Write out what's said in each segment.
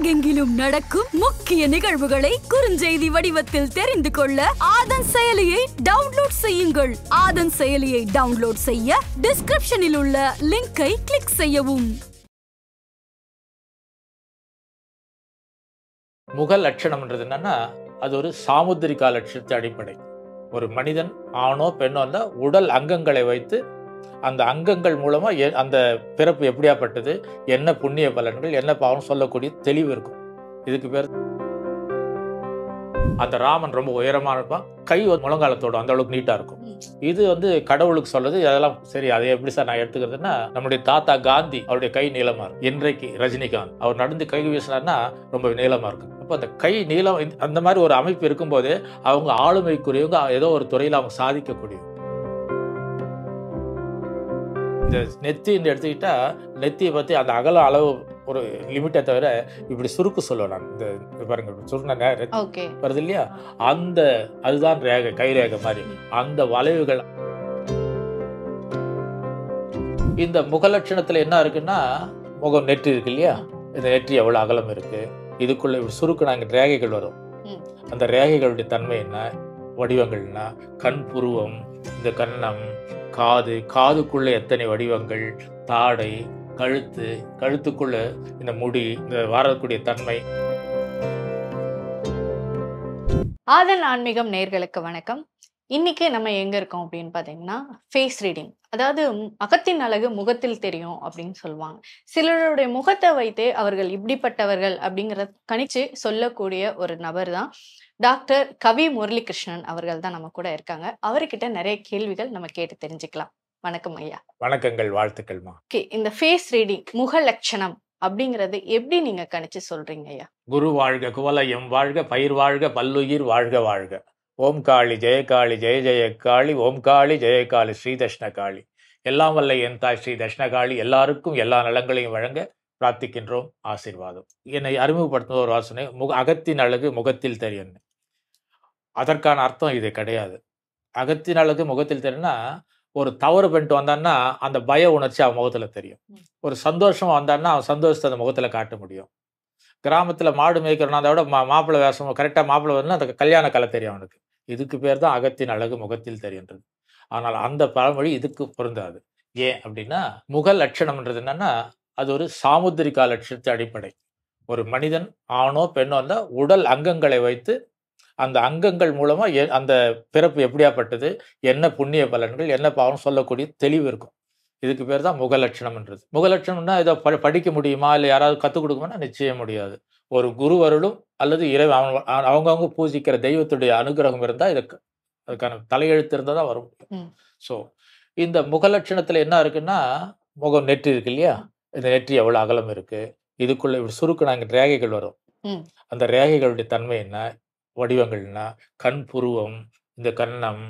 உலகெங்கிலும் நடக்கும் முக்கிய நிகழ்வுகளை குறுஞ்செய்தி வடிவத்தில் தெரிந்து கொள்ள ஆதன் செயலியை டவுன்லோட் செய்யுங்கள் ஆதன் செயலியை டவுன்லோட் செய்ய டிஸ்கிரிப்ஷனில் உள்ள லிங்கை கிளிக் செய்யவும் முக லட்சணம்ன்றது என்னன்னா அது ஒரு சாமுத்திரிகா லட்சத்து அடிப்படை ஒரு மனிதன் ஆணோ பெண்ணோ இருந்தால் உடல் அங்கங்களை வைத்து அந்த அங்கங்கள் மூலமாக எ அந்த பிறப்பு எப்படியாப்பட்டது என்ன புண்ணிய பலன்கள் என்ன பாவம் சொல்லக்கூடிய தெளிவு இருக்கும் இதுக்கு பேர் அந்த ராமன் ரொம்ப உயரமாக இருப்பான் கை முழங்காலத்தோட அந்த அளவுக்கு நீட்டாக இருக்கும் இது வந்து கடவுளுக்கு சொல்றது அதெல்லாம் சரி அதை எப்படி சார் நான் எடுத்துக்கிறதுன்னா நம்முடைய தாத்தா காந்தி அவருடைய கை நீளமாக இருக்கும் இன்றைக்கு ரஜினிகாந்த் அவர் நடந்து கை வீசினார்னா ரொம்ப நீளமாக இருக்கும் அப்போ அந்த கை நீளம் அந்த மாதிரி ஒரு அமைப்பு இருக்கும்போது அவங்க ஆளுமைக்குரியவங்க ஏதோ ஒரு துறையில் அவங்க சாதிக்கக்கூடியவங்க இந்த நெத்தி இந்த எடுத்துக்கிட்டால் நெத்தியை பற்றி அந்த அகல அளவு ஒரு லிமிட்டை தவிர இப்படி சுருக்கு சொல்லுவேன் நான் இந்த பாருங்க சுருண வருது இல்லையா அந்த அதுதான் ரேகை கை ரேகை மாதிரி அந்த வளைவுகள் இந்த முகலட்சணத்தில் என்ன இருக்குன்னா முகம் நெற்றி இருக்கு இல்லையா இந்த நெற்றி எவ்வளோ அகலம் இருக்குது இதுக்குள்ளே இப்படி சுருக்கு நாங்கள் ரேகைகள் வரும் அந்த ரேகைகளுடைய தன்மை என்ன வடிவங்கள்னா கண் புருவம் இந்த கன்னம் காது காதுக்குள்ளே எத்தனை வடிவங்கள் தாடை கழுத்து கழுத்துக்குள்ள இந்த முடி இந்த வாரக்கூடிய தன்மை ஆதல் ஆன்மீகம் நேர்களுக்கு வணக்கம் இன்னைக்கு நம்ம எங்க இருக்கோம் அப்படின்னு பாத்தீங்கன்னா ஃபேஸ் ரீடிங் அதாவது அகத்தின் அழகு முகத்தில் தெரியும் அப்படின்னு சொல்லுவாங்க சிலருடைய முகத்தை வைத்தே அவர்கள் இப்படிப்பட்டவர்கள் அப்படிங்கிறத கணிச்சு சொல்லக்கூடிய ஒரு நபர் தான் டாக்டர் கவி முரளிகிருஷ்ணன் அவர்கள் தான் நம்ம கூட இருக்காங்க அவர்கிட்ட நிறைய கேள்விகள் நம்ம கேட்டு தெரிஞ்சுக்கலாம் வணக்கம் ஐயா வணக்கங்கள் வாழ்த்துக்கள்மா ஓகே இந்த ஃபேஸ் ரீடிங் முக லட்சணம் அப்படிங்கறது எப்படி நீங்க கணிச்சு சொல்றீங்க ஐயா குரு வாழ்க குவலயம் வாழ்க பயிர் வாழ்க பல்லுயிர் வாழ்க வாழ்க ஓம் காளி ஜெயகாளி ஜெய ஜெயக்காளி ஓம் காளி ஜெயகாளி ஸ்ரீ காளி எல்லாம் வல்ல என் தாய் ஸ்ரீ தஷ்ணகாளி எல்லாருக்கும் எல்லா நலங்களையும் வழங்க பிரார்த்திக்கின்றோம் ஆசீர்வாதம் என்னை அறிமுகப்படுத்தின ஒரு வாசனை முக அகத்தின் அழகு முகத்தில் தெரியும் அதற்கான அர்த்தம் இது கிடையாது அகத்தின் அழகு முகத்தில் தெரியும்னா ஒரு தவறு பண்ணிட்டு வந்தான்னா அந்த பய உணர்ச்சி அவன் முகத்தில் தெரியும் ஒரு சந்தோஷம் வந்தான்னா அவன் சந்தோஷத்தை அந்த முகத்தில் காட்ட முடியும் கிராமத்தில் மாடு மேய்க்கிறோன்னா அதை விட மா மாப்பிள்ளை வேஷம் கரெக்டாக மாப்பிள்ளை வந்து அந்த கல்யாண கலை தெரியும் அவனுக்கு இதுக்கு பேர் தான் அகத்தின் அழகு முகத்தில் தெரியுன்றது ஆனால் அந்த பழமொழி இதுக்கு பொருந்தாது ஏன் அப்படின்னா முக லட்சணம்ன்றது என்னன்னா அது ஒரு சாமுத்திரிகா லட்சணத்து அடிப்படை ஒரு மனிதன் ஆணோ பெண்ணோ இருந்தால் உடல் அங்கங்களை வைத்து அந்த அங்கங்கள் மூலமாக எ அந்த பிறப்பு எப்படியாப்பட்டது என்ன புண்ணிய பலன்கள் என்ன பாவம் சொல்லக்கூடிய தெளிவு இருக்கும் இதுக்கு பேர் தான் முகலட்சணம்ன்றது முகலட்சணம்னா இதை ப படிக்க முடியுமா இல்லை யாராவது கற்றுக் கொடுக்குமா நிச்சயம் முடியாது ஒரு குருவருளும் அல்லது இறை அவன் அவங்கவுங்க பூஜிக்கிற தெய்வத்துடைய அனுகிரகம் இருந்தால் இதுக்கு அதுக்கான தலையெழுத்து இருந்தால் தான் வரும் ஸோ இந்த முகலட்சணத்தில் என்ன இருக்குன்னா முகம் நெற்றி இருக்கு இல்லையா இந்த நெற்றி எவ்வளோ அகலம் இருக்குது இதுக்குள்ளே இப்படி நாங்கள் ரேகைகள் வரும் அந்த ரேகைகளுடைய தன்மை என்ன வடிவங்கள்னா கண் புருவம் இந்த கன்னம்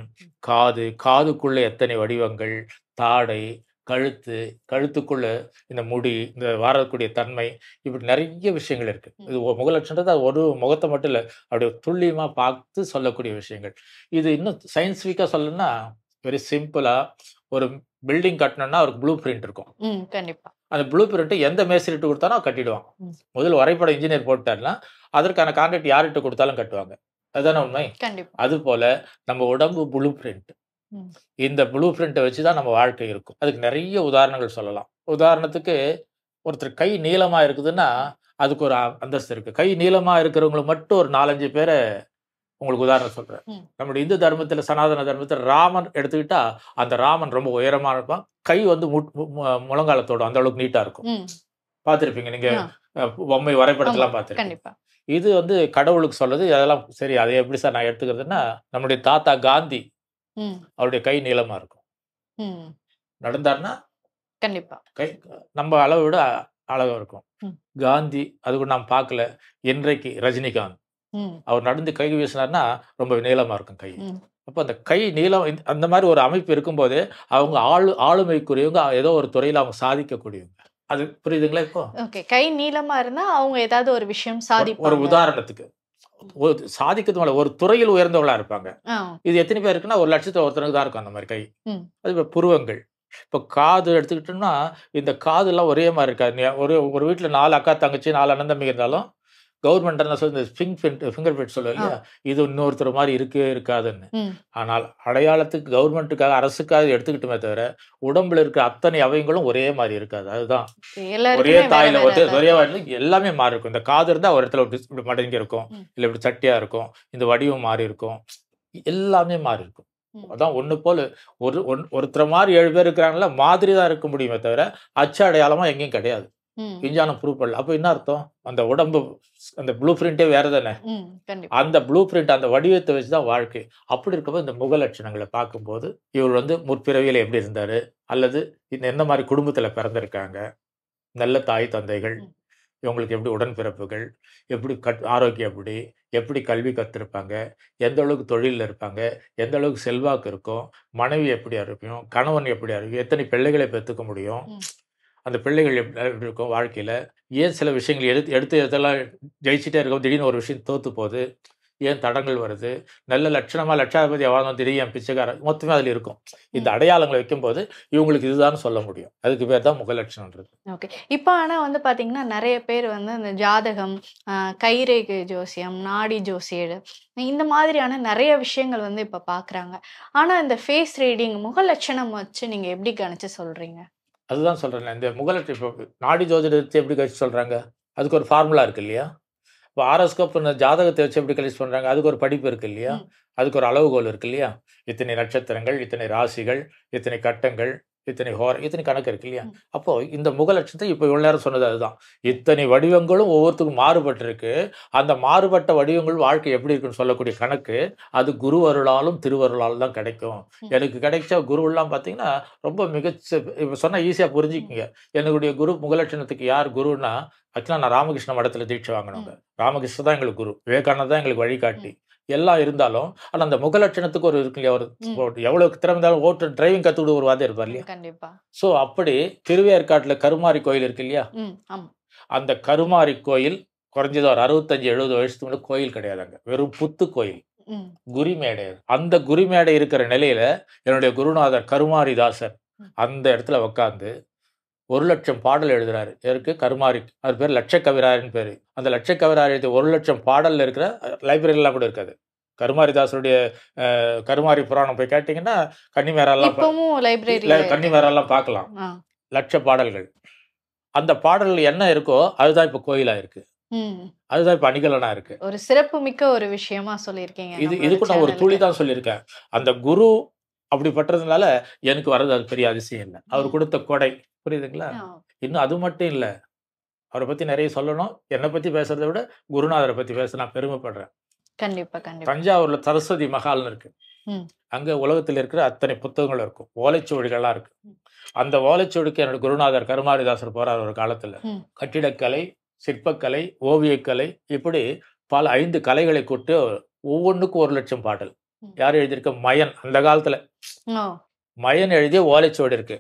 காது காதுக்குள்ளே எத்தனை வடிவங்கள் தாடை கழுத்து கழுத்துக்குள்ள இந்த முடி இந்த வாரக்கூடிய தன்மை இப்படி நிறைய விஷயங்கள் இருக்கு இது முகலட்சணத்தை அது ஒரு முகத்தை மட்டும் இல்லை அப்படியே துல்லியமா பார்த்து சொல்லக்கூடிய விஷயங்கள் இது இன்னும் சயின்ஸ்ஃபிக்கா சொல்லணும்னா வெரி சிம்பிளா ஒரு பில்டிங் கட்டணும்னா ஒரு ப்ளூ பிரிண்ட் இருக்கும் கண்டிப்பா அந்த ப்ளூ பிரிண்ட் எந்த மேஸ்திரிட்டு கொடுத்தாலும் கட்டிடுவான் முதல் வரைபடம் இன்ஜினியர் போட்டாருன்னா அதற்கான கான்ட்ராக்ட் யார்கிட்ட கொடுத்தாலும் கட்டுவாங்க அதுதானே உண்மை அது போல நம்ம உடம்பு புளூ பிரிண்ட் இந்த ப்ளூ பிரிண்ட்டை வச்சு தான் நம்ம வாழ்க்கை இருக்கும் அதுக்கு நிறைய உதாரணங்கள் சொல்லலாம் உதாரணத்துக்கு ஒருத்தர் கை நீளமாக இருக்குதுன்னா அதுக்கு ஒரு அந்தஸ்து இருக்குது கை நீளமாக இருக்கிறவங்களை மட்டும் ஒரு நாலஞ்சு பேரை உங்களுக்கு உதாரணம் சொல்கிறேன் நம்முடைய இந்து தர்மத்தில் சனாதன தர்மத்தில் ராமன் எடுத்துக்கிட்டா அந்த ராமன் ரொம்ப உயரமாக இருப்பான் கை வந்து முழங்காலத்தோடும் அந்த அளவுக்கு நீட்டாக இருக்கும் பார்த்துருப்பீங்க நீங்கள் பொம்மை வரைபடத்தெல்லாம் பார்த்துருக்கீங்க இது வந்து கடவுளுக்கு சொல்றது அதெல்லாம் சரி அதை எப்படி சார் நான் எடுத்துக்கிறதுன்னா நம்மளுடைய தாத்தா காந்தி அவருடைய கை நீளமா இருக்கும் நடந்தார்னா கண்டிப்பா கை நம்ம அளவை விட அழகா இருக்கும் காந்தி அது கூட நாம் பார்க்கல இன்றைக்கு ரஜினிகாந்த் அவர் நடந்து கை வீசினார்னா ரொம்ப நீளமா இருக்கும் கை அப்போ அந்த கை நீளம் அந்த மாதிரி ஒரு அமைப்பு இருக்கும்போது அவங்க ஆளு ஆளுமைக்குரியவங்க ஏதோ ஒரு துறையில் அவங்க சாதிக்கக்கூடியவங்க அது புரியுதுங்களா இப்போ ஓகே கை நீளமா இருந்தா அவங்க ஏதாவது ஒரு விஷயம் சாதி ஒரு உதாரணத்துக்கு சாதிக்கிறது மேல ஒரு துறையில் உயர்ந்தவங்களா இருப்பாங்க இது எத்தனை பேர் இருக்குன்னா ஒரு லட்சத்துல ஒருத்தனுக்கு தான் இருக்கும் அந்த மாதிரி கை அது இப்போ புருவங்கள் இப்போ காது எடுத்துக்கிட்டோம்னா இந்த காதுலாம் ஒரே மாதிரி இருக்காது ஒரு ஒரு வீட்டில் நாலு அக்கா தங்கச்சி நாலு அண்ணன் தம்பி இருந்தாலும் கவர்மெண்ட் சொல்லி இந்த ஃபிங் ஃபிங்கர் பிரிண்ட் சொல்லுவோம் இல்லையா இது இன்னொருத்தர் மாதிரி இருக்கவே இருக்காதுன்னு ஆனால் அடையாளத்துக்கு கவர்மெண்ட்டுக்காக அரசுக்காக எடுத்துக்கிட்டுமே தவிர உடம்புல இருக்கிற அத்தனை அவயங்களும் ஒரே மாதிரி இருக்காது அதுதான் ஒரே தாயில ஒரே ஒரே எல்லாமே மாறி இருக்கும் இந்த காது இருந்தால் ஒரு இடத்துல இப்படி மடங்கி இருக்கும் இல்லை இப்படி சட்டியா இருக்கும் இந்த வடிவம் மாறி இருக்கும் எல்லாமே மாறி இருக்கும் அதான் ஒன்று போல் ஒரு ஒன் ஒருத்தர் மாதிரி ஏழு பேர் இருக்கிறாங்களா மாதிரி தான் இருக்க முடியுமே தவிர அச்சு அடையாளமாக எங்கேயும் கிடையாது விஞ்ஞானம் ப்ரூவ் பண்ணல அப்போ என்ன அர்த்தம் அந்த உடம்பு அந்த ப்ளூ பிரிண்டே வேற தானே அந்த ப்ளூ பிரிண்ட் அந்த வடிவத்தை வச்சு தான் வாழ்க்கை அப்படி இருக்கப்போ இந்த முக லட்சணங்களை பார்க்கும்போது இவர் வந்து முற்பிறவியில் எப்படி இருந்தார் அல்லது என்ன மாதிரி குடும்பத்தில் பிறந்திருக்காங்க நல்ல தாய் தந்தைகள் இவங்களுக்கு எப்படி உடன்பிறப்புகள் எப்படி கட் ஆரோக்கியம் எப்படி எப்படி கல்வி கற்றுருப்பாங்க எந்த அளவுக்கு தொழிலில் இருப்பாங்க எந்த அளவுக்கு செல்வாக்கு இருக்கும் மனைவி எப்படி அறிவியும் கணவன் எப்படி அறிவிக்கும் எத்தனை பிள்ளைகளை பெற்றுக்க முடியும் அந்த பிள்ளைகள் இருக்கும் வாழ்க்கையில் ஏன் சில விஷயங்கள் எடுத்து எடுத்து இதெல்லாம் ஜெயிச்சுட்டே இருக்கும் திடீர்னு ஒரு விஷயம் தோற்று போகுது ஏன் தடங்கள் வருது நல்ல லட்சணமாக லட்சாதிபதி எவ்வளோ திடீர் பிச்சைக்காரர் மொத்தமே அதில் இருக்கும் இந்த அடையாளங்களை வைக்கும்போது இவங்களுக்கு இதுதான் சொல்ல முடியும் அதுக்கு பேர் தான் முகலட்சணம்ன்றது ஓகே இப்போ ஆனால் வந்து பார்த்தீங்கன்னா நிறைய பேர் வந்து இந்த ஜாதகம் கைரேகை ஜோசியம் நாடி ஜோசியடு இந்த மாதிரியான நிறைய விஷயங்கள் வந்து இப்போ பார்க்குறாங்க ஆனால் இந்த ஃபேஸ் ரீடிங் முகலட்சணம் வச்சு நீங்கள் எப்படி கணிச்சு சொல்கிறீங்க அதுதான் சொல்கிறேன் இந்த முகலட்சி இப்போ நாடி ஜோதிடத்தை எப்படி கழிச்சு சொல்கிறாங்க அதுக்கு ஒரு ஃபார்முலா இருக்குது இல்லையா இப்போ ஆரோஸ்கோப் ஜாதகத்தை வச்சு எப்படி கழிச்சு பண்ணுறாங்க அதுக்கு ஒரு படிப்பு இருக்குது இல்லையா அதுக்கு ஒரு அளவுகோல் இருக்குது இல்லையா இத்தனை நட்சத்திரங்கள் இத்தனை ராசிகள் இத்தனை கட்டங்கள் இத்தனை ஹோர இத்தனை கணக்கு இருக்கு இல்லையா அப்போ இந்த முகலட்சத்தை இப்போ இவ்வளோ நேரம் சொன்னது அதுதான் இத்தனை வடிவங்களும் ஒவ்வொருத்துக்கும் மாறுபட்டிருக்கு அந்த மாறுபட்ட வடிவங்கள் வாழ்க்கை எப்படி இருக்குன்னு சொல்லக்கூடிய கணக்கு அது குரு அருளாலும் திருவருளாலும் தான் கிடைக்கும் எனக்கு கிடைச்ச குருவெல்லாம் பார்த்தீங்கன்னா ரொம்ப மிகச்ச இப்போ சொன்னால் ஈஸியாக புரிஞ்சுக்குங்க என்னுடைய குரு முகலட்சணத்துக்கு யார் குருன்னா ஆக்சுவலா நான் ராமகிருஷ்ண மடத்தில் தீட்சை வாங்கினவங்க ராமகிருஷ்ண தான் எங்களுக்கு குரு விவேகானந்த் தான் எங்களுக்கு வழிகாட்டி எல்லாம் இருந்தாலும் ஆனால் அந்த முகலட்சணத்துக்கு ஒரு இருக்கு இல்லையா ஒரு எவ்வளவு திறமைந்தாலும் ஓட்டு டிரைவிங் கற்றுக்கிட்டு ஒரு வாதம் இருப்பார் இல்லையா கண்டிப்பா ஸோ அப்படி திருவேற்காட்டில் கருமாரி கோயில் இருக்கு இல்லையா அந்த கருமாரி கோயில் குறைஞ்சது ஒரு அறுபத்தஞ்சு எழுபது வயசுக்கு முன்னாடி கோயில் கிடையாது அங்கே வெறும் புத்து கோயில் குருமேடை அந்த குருமேடை இருக்கிற நிலையில என்னுடைய குருநாதர் கருமாரிதாசர் அந்த இடத்துல உக்காந்து ஒரு லட்சம் பாடல் எழுதுறாரு இதற்கு கருமாரி அவர் பேர் லட்சக்கவிராரின் பேர் அந்த லட்சக்கவிரார் எழுதிய ஒரு லட்சம் பாடலில் இருக்கிற லைப்ரரியெல்லாம் கூட இருக்காது கருமாரிதாசருடைய கருமாரி புராணம் போய் கேட்டிங்கன்னா கன்னிமேரெல்லாம் கன்னிமேரெல்லாம் பார்க்கலாம் லட்ச பாடல்கள் அந்த பாடல் என்ன இருக்கோ அதுதான் இப்போ கோயிலா இருக்கு அதுதான் இப்ப அணிகலனா இருக்கு ஒரு சிறப்பு மிக்க ஒரு விஷயமா சொல்லியிருக்கீங்க இது இதுக்கு நான் ஒரு துளி தான் சொல்லியிருக்கேன் அந்த குரு அப்படிப்பட்டதுனால எனக்கு வர்றது அது பெரிய அதிசயம் இல்லை அவர் கொடுத்த கொடை புரியுதுங்களா இன்னும் அது மட்டும் இல்லை அவரை பத்தி நிறைய சொல்லணும் என்னை பத்தி பேசுறதை விட குருநாதரை பத்தி பேச நான் பெருமைப்படுறேன் கண்டிப்பா கண்டிப்பா தஞ்சாவூர்ல சரஸ்வதி மகால்னு இருக்கு அங்க உலகத்தில் இருக்கிற அத்தனை புத்தகங்கள் இருக்கும் ஓலைச்சுவடிகள்லாம் இருக்கு அந்த ஓலைச்சுவடிக்கு என்னோட குருநாதர் கருமாரிதாசர் போறார் ஒரு காலத்துல கட்டிடக்கலை சிற்பக்கலை ஓவியக்கலை இப்படி பல ஐந்து கலைகளை கூட்டு ஒவ்வொன்றுக்கும் ஒரு லட்சம் பாடல் யார் எழுதியிருக்க மயன் அந்த காலத்துல மயன் எழுதிய ஓலைச்சுவடி இருக்கு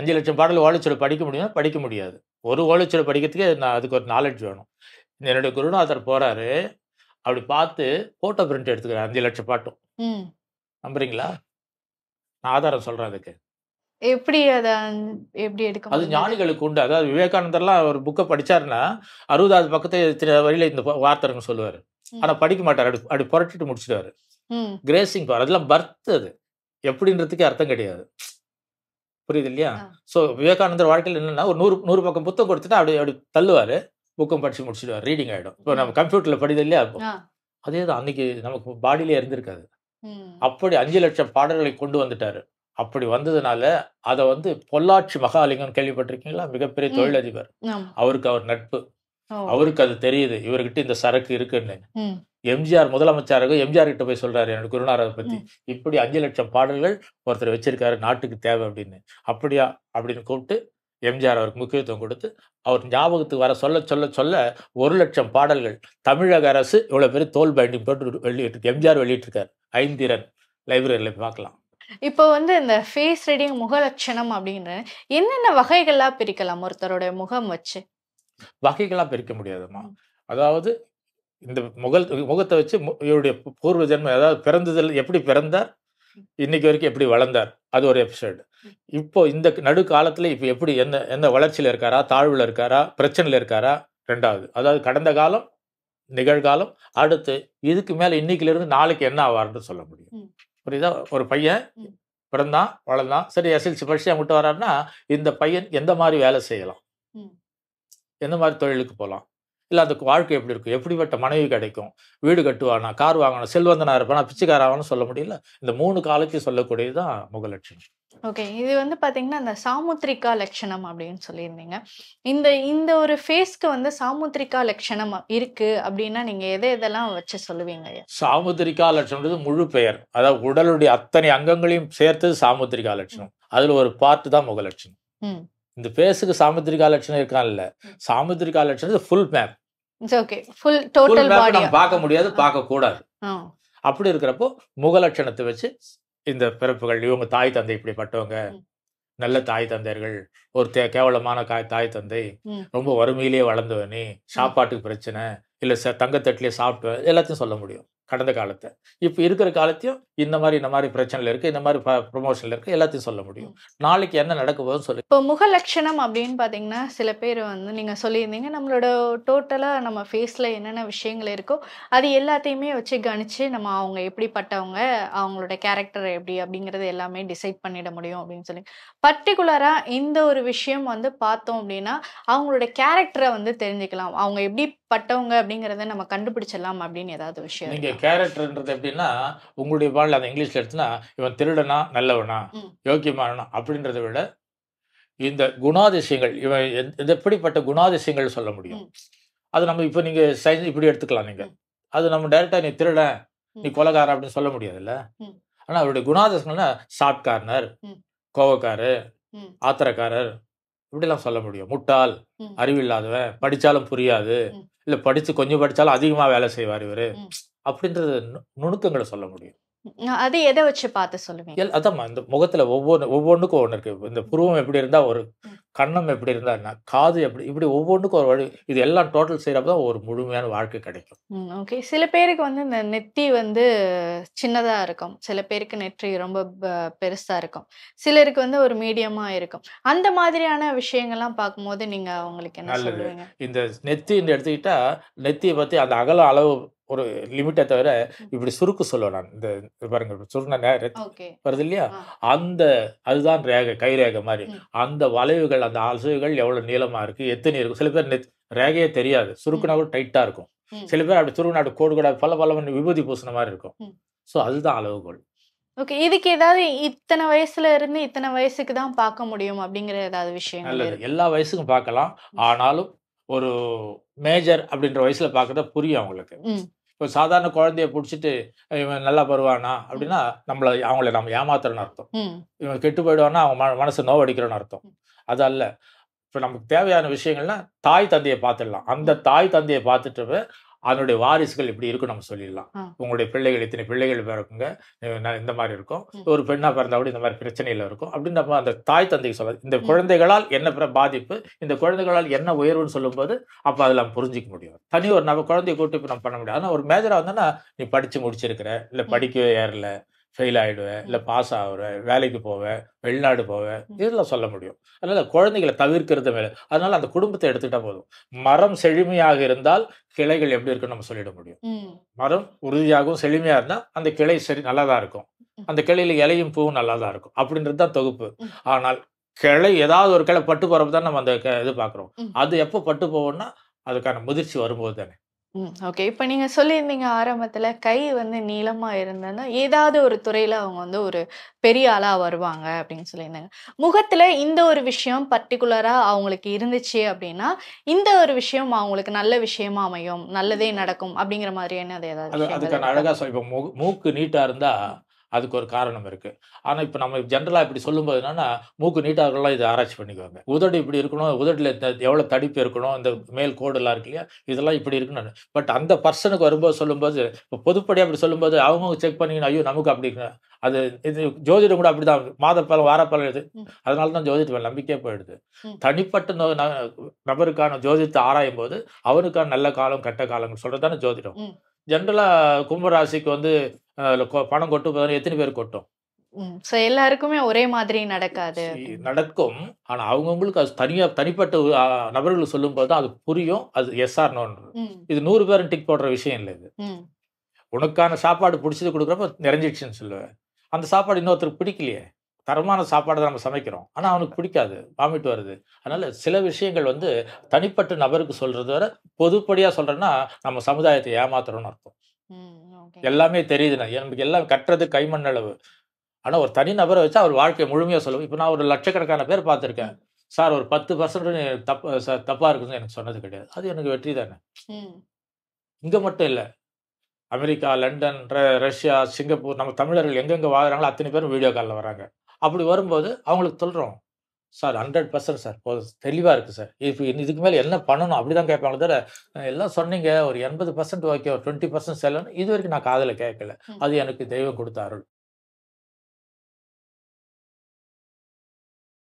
அஞ்சு லட்சம் பாடல் ஓலைச்சுவடி படிக்க முடியுமா படிக்க முடியாது ஒரு ஓலைச்சுவடி படிக்கிறதுக்கே நான் அதுக்கு ஒரு நாலேஜ் வேணும் என்னுடைய குருநாதர் போகிறாரு அப்படி பார்த்து ஃபோட்டோ பிரிண்ட் எடுத்துக்கிறேன் அஞ்சு லட்சம் பாட்டும் நம்புறீங்களா நான் ஆதாரம் சொல்கிறேன் அதுக்கு எப்படி அதை எப்படி எடுக்க அது ஞானிகளுக்கு உண்டு அதாவது விவேகானந்தர்லாம் ஒரு புக்கை படித்தாருன்னா அறுபதாவது பக்கத்தை வழியில் இந்த வார்த்தைங்க சொல்லுவார் ஆனால் படிக்க மாட்டார் அப்படி அப்படி புரட்டிட்டு முடிச்சிடுவார் கிரேசிங் பார் அதெல்லாம் பர்த் அது எப்படின்றதுக்கு அர்த்தம் கிடையாது புரியுது இல்லையா ஸோ விவேகானந்தர் வாழ்க்கையில் என்னன்னா ஒரு நூறு நூறு பக்கம் புத்தகம் கொடுத்துட்டு அப்படி அப்படி தள்ளுவார் புக்கம் படிச்சு முடிச்சுடுவார் ரீடிங் ஆகிடும் இப்போ நம்ம கம்ப்யூட்டரில் படிது இல்லையா அதே தான் அன்னைக்கு நமக்கு பாடியிலே இருந்திருக்காது அப்படி அஞ்சு லட்சம் பாடல்களை கொண்டு வந்துட்டாரு அப்படி வந்ததுனால அதை வந்து பொள்ளாச்சி மகாலிங்கம் கேள்விப்பட்டிருக்கீங்களா மிகப்பெரிய தொழிலதிபர் அவருக்கு அவர் நட்பு அவருக்கு அது தெரியுது இவர்கிட்ட இந்த சரக்கு இருக்குன்னு எம்ஜிஆர் முதலமைச்சராக எம்ஜிஆர் கிட்ட போய் சொல்றாரு எனக்கு குருநாராவை பத்தி இப்படி அஞ்சு லட்சம் பாடல்கள் ஒருத்தர் வச்சிருக்காரு நாட்டுக்கு தேவை அப்படின்னு அப்படியா அப்படின்னு கூப்பிட்டு எம்ஜிஆர் அவருக்கு முக்கியத்துவம் கொடுத்து அவர் ஞாபகத்துக்கு வர சொல்ல சொல்ல சொல்ல ஒரு லட்சம் பாடல்கள் தமிழக அரசு இவ்வளவு பேர் தோல் பைண்டிங் போட்டு வெளியிட்டு எம்ஜிஆர் வெளியிட்டிருக்காரு ஐந்திரன் லைப்ரரியில பார்க்கலாம் இப்போ வந்து இந்த ஃபேஸ் ரீடிங் முகலட்சணம் அப்படின்னு என்னென்ன வகைகள்லாம் பிரிக்கலாம் ஒருத்தருடைய முகம் வச்சு வகைகளாக பிரிக்க முடியாதுமா அதாவது இந்த முகல் முகத்தை வச்சு இவருடைய பூர்வ ஜென்மம் அதாவது பிறந்ததில் எப்படி பிறந்தார் இன்னைக்கு வரைக்கும் எப்படி வளர்ந்தார் அது ஒரு எபிசோடு இப்போ இந்த நடு காலத்துல இப்போ எப்படி என்ன என்ன வளர்ச்சியில் இருக்காரா தாழ்வில் இருக்காரா பிரச்சனையில் இருக்காரா ரெண்டாவது அதாவது கடந்த காலம் நிகழ்காலம் அடுத்து இதுக்கு மேலே இன்னைக்குலேருந்து நாளைக்கு என்ன ஆவார்னு சொல்ல முடியும் புரியுதா ஒரு பையன் பிறந்தான் வளர்ந்தான் சரி எஸ்எல்சி படிச்சு அவங்ககிட்ட வராருன்னா இந்த பையன் எந்த மாதிரி வேலை செய்யலாம் எந்த மாதிரி தொழிலுக்கு போகலாம் இல்லை அதுக்கு வாழ்க்கை எப்படி இருக்கும் எப்படிப்பட்ட மனைவி கிடைக்கும் வீடு கட்டுவானா கார் வாங்கணும் செல்வந்தனா இருப்பானா பிச்சைக்காராவான்னு சொல்ல முடியல இந்த மூணு காலத்தையும் சொல்லக்கூடியது தான் முகலட்சுமி ஓகே இது வந்து பார்த்தீங்கன்னா அந்த சாமுத்திரிகா லட்சணம் அப்படின்னு சொல்லியிருந்தீங்க இந்த இந்த ஒரு ஃபேஸ்க்கு வந்து சாமுத்திரிகா லட்சணம் இருக்கு அப்படின்னா நீங்கள் எதை எதெல்லாம் வச்சு சொல்லுவீங்க சாமுத்திரிகா லட்சணம்ன்றது முழு பெயர் அதாவது உடலுடைய அத்தனை அங்கங்களையும் சேர்த்தது சாமுத்திரிகா லட்சணம் அதில் ஒரு பார்ட்டு தான் முகலட்சணம் இந்த பேஸுக்கு சாமுத்திரிகா லட்சணம் இருக்கான்ல சாமுத்திரிகா லட்சணம் full map okay full total body பார்க்க முடியாது பார்க்க கூடாது அப்படி இருக்கிறப்போ முகலட்சணத்தை வச்சு இந்த பிறப்புகள் இவங்க தாய் தந்தை இப்படிப்பட்டவங்க நல்ல தாய் தந்தையர்கள் ஒரு தே கேவலமான காய் தாய் தந்தை ரொம்ப வறுமையிலேயே வளர்ந்தவனே சாப்பாட்டுக்கு பிரச்சனை இல்லை ச தங்கத்தட்டிலே சாப்பிட்டு எல்லாத்தையும் சொல்ல முடியும் கடந்த காலத்தை இப்போ இருக்கிற காலத்தையும் இந்த மாதிரி இந்த மாதிரி பிரச்சனையில் இருக்குது இந்த மாதிரி ப்ரொமோஷனில் இருக்குது எல்லாத்தையும் சொல்ல முடியும் நாளைக்கு என்ன நடக்க போகுதுன்னு சொல்லி இப்போ முக லட்சணம் அப்படின்னு பார்த்தீங்கன்னா சில பேர் வந்து நீங்கள் சொல்லியிருந்தீங்க நம்மளோட டோட்டலாக நம்ம ஃபேஸில் என்னென்ன விஷயங்கள் இருக்கோ அது எல்லாத்தையுமே வச்சு கணிச்சு நம்ம அவங்க எப்படிப்பட்டவங்க அவங்களோட கேரக்டர் எப்படி அப்படிங்கிறது எல்லாமே டிசைட் பண்ணிட முடியும் அப்படின்னு சொல்லி பர்டிகுலராக இந்த ஒரு விஷயம் வந்து பார்த்தோம் அப்படின்னா அவங்களோட கேரக்டரை வந்து தெரிஞ்சுக்கலாம் அவங்க எப்படி பட்டவங்க அப்படிங்கிறத நம்ம கண்டுபிடிச்சிடலாம் அப்படின்னு ஏதாவது விஷயம் கேரக்டர்ன்றது எப்படின்னா உங்களுடைய பாடல அந்த இங்கிலீஷில் எடுத்துனா இவன் திருடனா நல்லவனா யோக்கியமானா அப்படின்றத விட இந்த குணாதிசயங்கள் இவன் எந்த எப்படிப்பட்ட குணாதிசயங்கள் சொல்ல முடியும் அது நம்ம இப்போ நீங்கள் சைஸ் இப்படி எடுத்துக்கலாம் நீங்கள் அது நம்ம டைரெக்டாக நீ திருட நீ கொலகார அப்படின்னு சொல்ல முடியாது இல்லை ஆனால் அவருடைய குணாதிசங்கள்னா ஷார்ட்கார்னர் கோவக்காரர் ஆத்திரக்காரர் இப்படிலாம் சொல்ல முடியும் முட்டாள் அறிவில்லாதவன் படித்தாலும் புரியாது இல்லை படித்து கொஞ்சம் படித்தாலும் அதிகமாக வேலை செய்வார் இவர் அப்படின்றது நுணுக்கங்களை சொல்ல முடியும் அது எதை வச்சு பார்த்து சொல்லுவீங்க அதாம்மா இந்த முகத்தில் ஒவ்வொன்று ஒவ்வொன்றுக்கும் ஒன்று இருக்குது இந்த புருவம் எப்படி இருந்தால் ஒரு கண்ணம் எப்படி இருந்தாருன்னா காது எப்படி இப்படி ஒவ்வொன்றுக்கும் ஒரு வழி இது எல்லாம் டோட்டல் செய்கிறப்ப தான் ஒரு முழுமையான வாழ்க்கை கிடைக்கும் ஓகே சில பேருக்கு வந்து இந்த நெத்தி வந்து சின்னதாக இருக்கும் சில பேருக்கு நெற்றி ரொம்ப பெருசாக இருக்கும் சிலருக்கு வந்து ஒரு மீடியமாக இருக்கும் அந்த மாதிரியான விஷயங்கள்லாம் பார்க்கும்போது நீங்கள் அவங்களுக்கு என்ன சொல்லுவீங்க இந்த நெத்தின்னு எடுத்துக்கிட்டால் நெத்தியை பற்றி அந்த அகல அளவு ஒரு லிமிட்டை தவிர இப்படி சுருக்கு சொல்லுவேன் நான் இந்த பாருங்க சுருண வருது இல்லையா அந்த அதுதான் ரேகை கை ரேகை மாதிரி அந்த வளைவுகள் அந்த அசைவுகள் எவ்வளவு நீளமா இருக்கு எத்தனை இருக்கும் சில பேர் ரேகையே தெரியாது சுருக்குனா கூட டைட்டா இருக்கும் சில பேர் அப்படி சுருக்குனா அப்படி கோடு கூட பல பல விபூதி பூசின மாதிரி இருக்கும் ஸோ அதுதான் அளவுகோல் ஓகே இதுக்கு ஏதாவது இத்தனை வயசுல இருந்து இத்தனை வயசுக்கு தான் பார்க்க முடியும் அப்படிங்கிற ஏதாவது விஷயம் நல்லது எல்லா வயசுக்கும் பார்க்கலாம் ஆனாலும் ஒரு மேஜர் அப்படின்ற வயசுல பார்க்கறத புரியும் அவங்களுக்கு இப்போ சாதாரண குழந்தைய பிடிச்சிட்டு இவன் நல்லா வருவானா அப்படின்னா நம்மளை அவங்கள நம்ம ஏமாத்துறன்னு அர்த்தம் இவன் கெட்டு போயிடுவானா அவங்க மனசு நோவடிக்கிறோன்னு அர்த்தம் அது அல்ல இப்போ நமக்கு தேவையான விஷயங்கள்னா தாய் தந்தையை பார்த்துடலாம் அந்த தாய் தந்தையை பார்த்துட்டு அதனுடைய வாரிசுகள் இப்படி இருக்கும் நம்ம சொல்லிடலாம் உங்களுடைய பிள்ளைகள் இத்தனை பிள்ளைகள் பிறக்குங்க இந்த மாதிரி இருக்கும் ஒரு பெண்ணா பிறந்தா கூட இந்த மாதிரி பிரச்சனையில இருக்கும் அப்படின்னு நம்ம அந்த தாய் தந்தைக்கு சொல்ல இந்த குழந்தைகளால் என்ன பாதிப்பு இந்த குழந்தைகளால் என்ன உயர்வுன்னு சொல்லும்போது அப்போ அதில் நம்ம புரிஞ்சிக்க முடியும் தனி ஒரு நம்ம குழந்தைய கூட்டு இப்போ நம்ம பண்ண முடியாது ஆனால் ஒரு மேஜராக வந்தா நீ படித்து முடிச்சிருக்கிற இல்லை படிக்கவே ஏறல ஃபெயில் ஆகிடுவேன் இல்லை பாஸ் ஆகுவேன் வேலைக்கு போவேன் வெளிநாடு போவேன் இதெல்லாம் சொல்ல முடியும் அதனால் குழந்தைகளை தவிர்க்கிறது மேலே அதனால் அந்த குடும்பத்தை எடுத்துக்கிட்டால் போதும் மரம் செழுமையாக இருந்தால் கிளைகள் எப்படி இருக்குன்னு நம்ம சொல்லிட முடியும் மரம் உறுதியாகவும் செழுமையாக இருந்தால் அந்த கிளை சரி நல்லா தான் இருக்கும் அந்த கிளையில் இலையும் பூவும் நல்லா தான் இருக்கும் அப்படின்றது தான் தொகுப்பு ஆனால் கிளை ஏதாவது ஒரு கிளை பட்டு போகிறப்ப தான் நம்ம அந்த இது பார்க்குறோம் அது எப்போ பட்டு போவோம்னா அதுக்கான முதிர்ச்சி வரும்போது தானே ஓகே இப்போ நீங்கள் சொல்லியிருந்தீங்க ஆரம்பத்தில் கை வந்து நீளமாக இருந்ததுன்னா ஏதாவது ஒரு துறையில் அவங்க வந்து ஒரு பெரிய ஆளாக வருவாங்க அப்படின்னு சொல்லியிருந்தாங்க முகத்தில் இந்த ஒரு விஷயம் பர்டிகுலராக அவங்களுக்கு இருந்துச்சு அப்படின்னா இந்த ஒரு விஷயம் அவங்களுக்கு நல்ல விஷயமா அமையும் நல்லதே நடக்கும் அப்படிங்கிற மாதிரியான அது ஏதாவது அதுக்கான அழகாக இப்போ மூக்கு நீட்டாக இருந்தால் அதுக்கு ஒரு காரணம் இருக்கு ஆனால் இப்போ நம்ம ஜென்ரலாக இப்படி சொல்லும்போது என்னன்னா மூக்கு நீட்டாக இருக்கலாம் இதை ஆராய்ச்சி பண்ணிக்குவாங்க உதடு இப்படி இருக்கணும் உதடுல எவ்வளோ தடிப்பு இருக்கணும் இந்த மேல் கோடெல்லாம் இருக்கு இல்லையா இதெல்லாம் இப்படி இருக்கணும் பட் அந்த பர்சனுக்கு வரும்போது சொல்லும்போது இப்போ பொதுப்படியாக அப்படி சொல்லும்போது அவங்க செக் பண்ணிக்கணும் ஐயோ நமக்கு அப்படி அது இது ஜோதிடம் கூட மாத தான் வார வாரப்பழம் இது அதனால தான் ஜோதிடம் நம்பிக்கையே போயிடுது தனிப்பட்ட நபருக்கான ஜோதிடத்தை ஆராயும் போது அவனுக்கான நல்ல காலம் கெட்ட காலங்கள் சொல்றது தானே ஜோதிடம் ஜென்ரலாக கும்பராசிக்கு வந்து பணம் கொட்டும் எத்தனை பேர் கொட்டும் ஸோ எல்லாருக்குமே ஒரே மாதிரி நடக்காது நடக்கும் ஆனால் அவங்கவுங்களுக்கு அது தனியாக தனிப்பட்ட நபர்கள் போது தான் அது புரியும் அது எஸ்ஆர் நோன்று இது நூறு பேரும் டிக் போடுற விஷயம் இல்லை இது உனக்கான சாப்பாடு பிடிச்சது கொடுக்குறப்ப நிறைஞ்சிடுச்சுன்னு சொல்லுவேன் அந்த சாப்பாடு இன்னொருத்தருக்கு பிடிக்கலையே தரமான சாப்பாடு தான் நம்ம சமைக்கிறோம் ஆனால் அவனுக்கு பிடிக்காது வாமிட்டு வருது அதனால சில விஷயங்கள் வந்து தனிப்பட்ட நபருக்கு சொல்றது வர பொதுப்படியாக சொல்றேன்னா நம்ம சமுதாயத்தை ஏமாத்துறோம்னு அர்த்தம் எல்லாமே தெரியுதுண்ணா எனக்கு எல்லாம் கட்டுறது கைமண் அளவு ஆனால் ஒரு தனி நபரை வச்சு அவர் வாழ்க்கையை முழுமையாக சொல்லுவோம் இப்போ நான் ஒரு லட்சக்கணக்கான பேர் பார்த்துருக்கேன் சார் ஒரு பத்து பர்சன்ட் தப்பா தப்பாக இருக்குதுன்னு எனக்கு சொன்னது கிடையாது அது எனக்கு வெற்றி தானே இங்கே மட்டும் இல்லை அமெரிக்கா லண்டன் ரஷ்யா சிங்கப்பூர் நம்ம தமிழர்கள் எங்கெங்கே வாழ்கிறாங்களோ அத்தனை பேரும் வீடியோ காலில் வராங்க அப்படி வரும்போது அவங்களுக்கு சொல்கிறோம் சார் ஹண்ட்ரட் பர்சன்ட் சார் தெளிவாக இருக்குது சார் இப்போ இதுக்கு மேலே என்ன பண்ணணும் அப்படி தான் கேட்பாங்க தவிர எல்லாம் சொன்னீங்க ஒரு எண்பது பர்சன்ட் ஓகே ஒரு டுவெண்ட்டி பர்சன்ட் செல்லணும் இது வரைக்கும் நான் காதில் கேட்கல அது எனக்கு தெய்வம் கொடுத்த அருள்